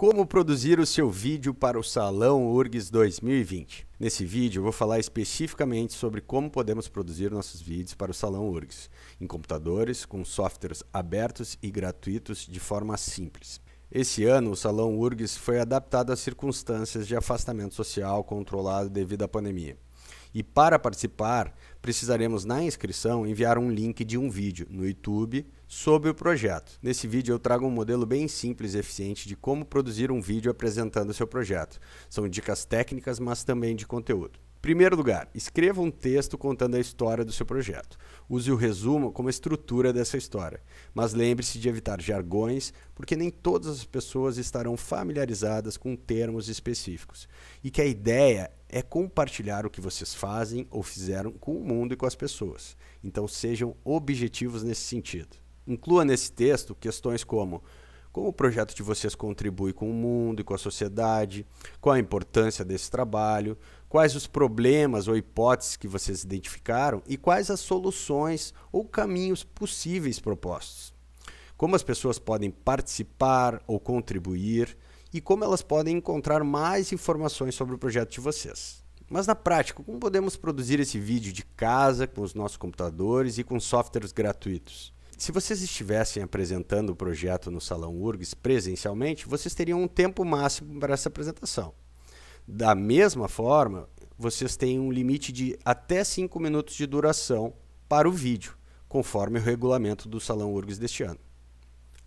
Como produzir o seu vídeo para o Salão URGS 2020? Nesse vídeo eu vou falar especificamente sobre como podemos produzir nossos vídeos para o Salão URGS em computadores com softwares abertos e gratuitos de forma simples. Esse ano, o Salão URGS foi adaptado às circunstâncias de afastamento social controlado devido à pandemia. E para participar, precisaremos na inscrição enviar um link de um vídeo no YouTube sobre o projeto. Nesse vídeo eu trago um modelo bem simples e eficiente de como produzir um vídeo apresentando seu projeto. São dicas técnicas, mas também de conteúdo. Primeiro lugar, escreva um texto contando a história do seu projeto. Use o resumo como estrutura dessa história, mas lembre-se de evitar jargões, porque nem todas as pessoas estarão familiarizadas com termos específicos. E que a ideia é compartilhar o que vocês fazem ou fizeram com o mundo e com as pessoas. Então sejam objetivos nesse sentido. Inclua nesse texto questões como como o projeto de vocês contribui com o mundo e com a sociedade, qual a importância desse trabalho, quais os problemas ou hipóteses que vocês identificaram e quais as soluções ou caminhos possíveis propostos. Como as pessoas podem participar ou contribuir e como elas podem encontrar mais informações sobre o projeto de vocês. Mas na prática, como podemos produzir esse vídeo de casa com os nossos computadores e com softwares gratuitos? Se vocês estivessem apresentando o projeto no Salão URGS presencialmente, vocês teriam um tempo máximo para essa apresentação. Da mesma forma, vocês têm um limite de até 5 minutos de duração para o vídeo, conforme o regulamento do Salão URGS deste ano.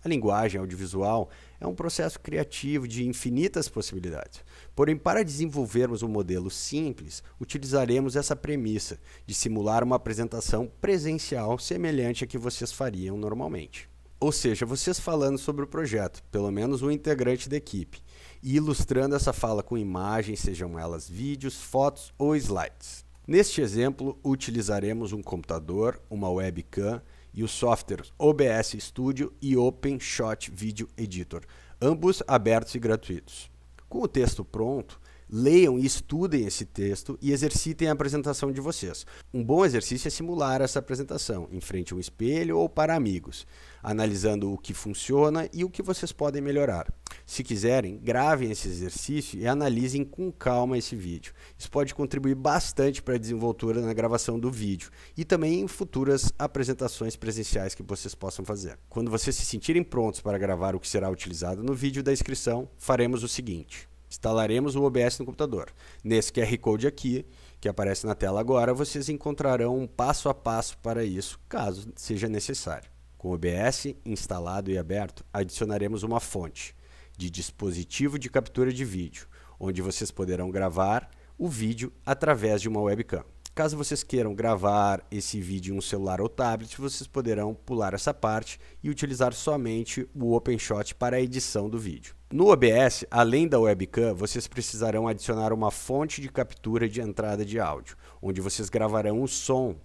A linguagem audiovisual é um processo criativo de infinitas possibilidades. Porém, para desenvolvermos um modelo simples, utilizaremos essa premissa de simular uma apresentação presencial semelhante à que vocês fariam normalmente. Ou seja, vocês falando sobre o projeto, pelo menos um integrante da equipe, e ilustrando essa fala com imagens, sejam elas vídeos, fotos ou slides. Neste exemplo, utilizaremos um computador, uma webcam e os softwares OBS Studio e OpenShot Video Editor, ambos abertos e gratuitos. Com o texto pronto, leiam e estudem esse texto e exercitem a apresentação de vocês. Um bom exercício é simular essa apresentação em frente a um espelho ou para amigos, analisando o que funciona e o que vocês podem melhorar. Se quiserem, gravem esse exercício e analisem com calma esse vídeo. Isso pode contribuir bastante para a desenvoltura na gravação do vídeo e também em futuras apresentações presenciais que vocês possam fazer. Quando vocês se sentirem prontos para gravar o que será utilizado no vídeo da inscrição, faremos o seguinte. Instalaremos o OBS no computador. Nesse QR Code aqui, que aparece na tela agora, vocês encontrarão um passo a passo para isso, caso seja necessário. Com o OBS instalado e aberto, adicionaremos uma fonte de dispositivo de captura de vídeo, onde vocês poderão gravar o vídeo através de uma webcam. Caso vocês queiram gravar esse vídeo em um celular ou tablet, vocês poderão pular essa parte e utilizar somente o OpenShot para a edição do vídeo. No OBS, além da webcam, vocês precisarão adicionar uma fonte de captura de entrada de áudio, onde vocês gravarão o som,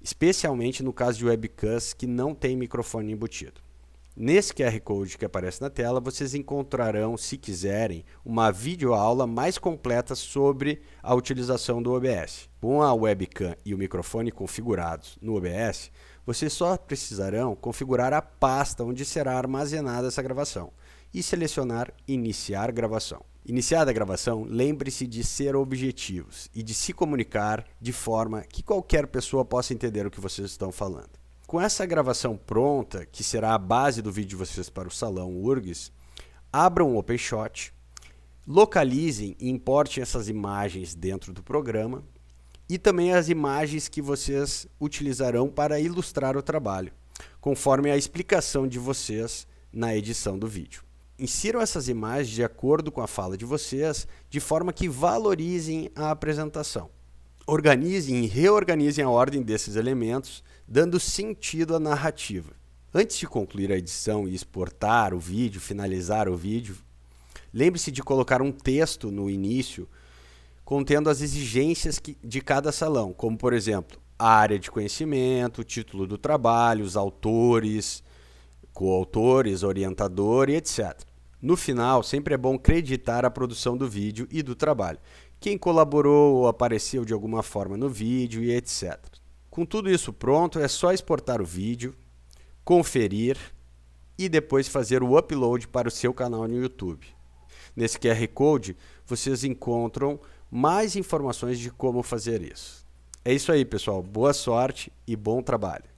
especialmente no caso de webcams que não tem microfone embutido. Nesse QR Code que aparece na tela, vocês encontrarão, se quiserem, uma videoaula mais completa sobre a utilização do OBS. Com a webcam e o microfone configurados no OBS, vocês só precisarão configurar a pasta onde será armazenada essa gravação e selecionar Iniciar gravação. Iniciada a gravação, lembre-se de ser objetivos e de se comunicar de forma que qualquer pessoa possa entender o que vocês estão falando. Com essa gravação pronta, que será a base do vídeo de vocês para o Salão URGS, abram o OpenShot, localizem e importem essas imagens dentro do programa e também as imagens que vocês utilizarão para ilustrar o trabalho, conforme a explicação de vocês na edição do vídeo. Insiram essas imagens de acordo com a fala de vocês, de forma que valorizem a apresentação organizem e reorganizem a ordem desses elementos, dando sentido à narrativa. Antes de concluir a edição e exportar o vídeo, finalizar o vídeo, lembre-se de colocar um texto no início contendo as exigências que, de cada salão, como por exemplo, a área de conhecimento, o título do trabalho, os autores, coautores, orientador e etc. No final, sempre é bom creditar a produção do vídeo e do trabalho quem colaborou ou apareceu de alguma forma no vídeo e etc. Com tudo isso pronto, é só exportar o vídeo, conferir e depois fazer o upload para o seu canal no YouTube. Nesse QR Code vocês encontram mais informações de como fazer isso. É isso aí, pessoal. Boa sorte e bom trabalho.